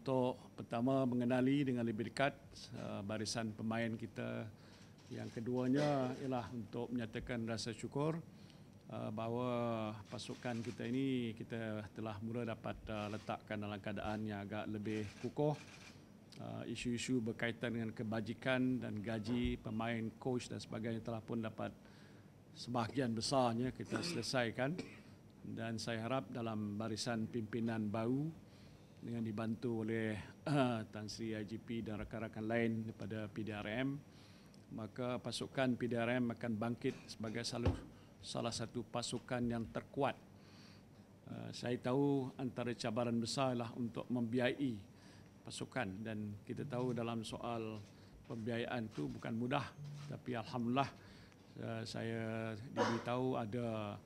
untuk pertama mengenali dengan lebih dekat uh, barisan pemain kita. Yang keduanya ialah untuk menyatakan rasa syukur uh, bahawa pasukan kita ini kita telah mula dapat uh, letakkan dalam keadaan yang agak lebih kukuh. Isu-isu berkaitan dengan kebajikan dan gaji pemain, coach dan sebagainya telah pun dapat sebahagian besarnya kita selesaikan dan saya harap dalam barisan pimpinan baru dengan dibantu oleh uh, Tan Sri IGP dan rakan-rakan lain daripada PDRM maka pasukan PDRM akan bangkit sebagai salah, salah satu pasukan yang terkuat uh, saya tahu antara cabaran besar ialah untuk membiayai pasukan dan kita tahu dalam soal pembiayaan itu bukan mudah tapi Alhamdulillah uh, saya diberitahu ada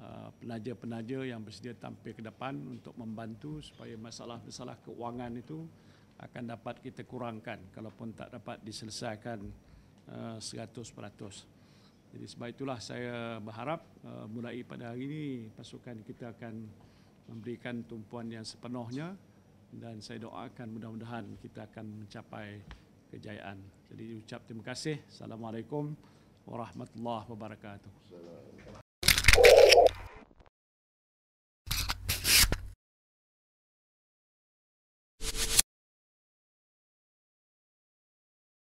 Uh, penaja-penaja yang bersedia tampil ke depan untuk membantu supaya masalah-masalah keuangan itu akan dapat kita kurangkan kalaupun tak dapat diselesaikan 100%. Uh, Jadi sebab itulah saya berharap uh, mulai pada hari ini pasukan kita akan memberikan tumpuan yang sepenuhnya dan saya doakan mudah-mudahan kita akan mencapai kejayaan. Jadi ucap terima kasih. Assalamualaikum warahmatullahi wabarakatuh.